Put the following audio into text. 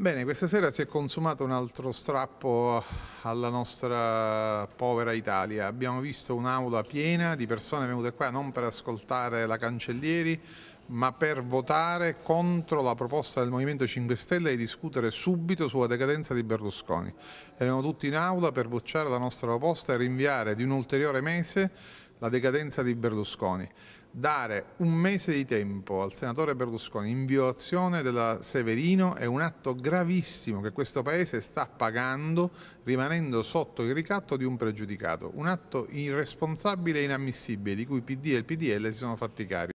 Bene, questa sera si è consumato un altro strappo alla nostra povera Italia. Abbiamo visto un'aula piena di persone venute qua non per ascoltare la Cancellieri, ma per votare contro la proposta del Movimento 5 Stelle e discutere subito sulla decadenza di Berlusconi. Erano tutti in aula per bocciare la nostra proposta e rinviare di un ulteriore mese la decadenza di Berlusconi, dare un mese di tempo al senatore Berlusconi in violazione della Severino è un atto gravissimo che questo Paese sta pagando rimanendo sotto il ricatto di un pregiudicato, un atto irresponsabile e inammissibile di cui PD e il PDL si sono fatti carico.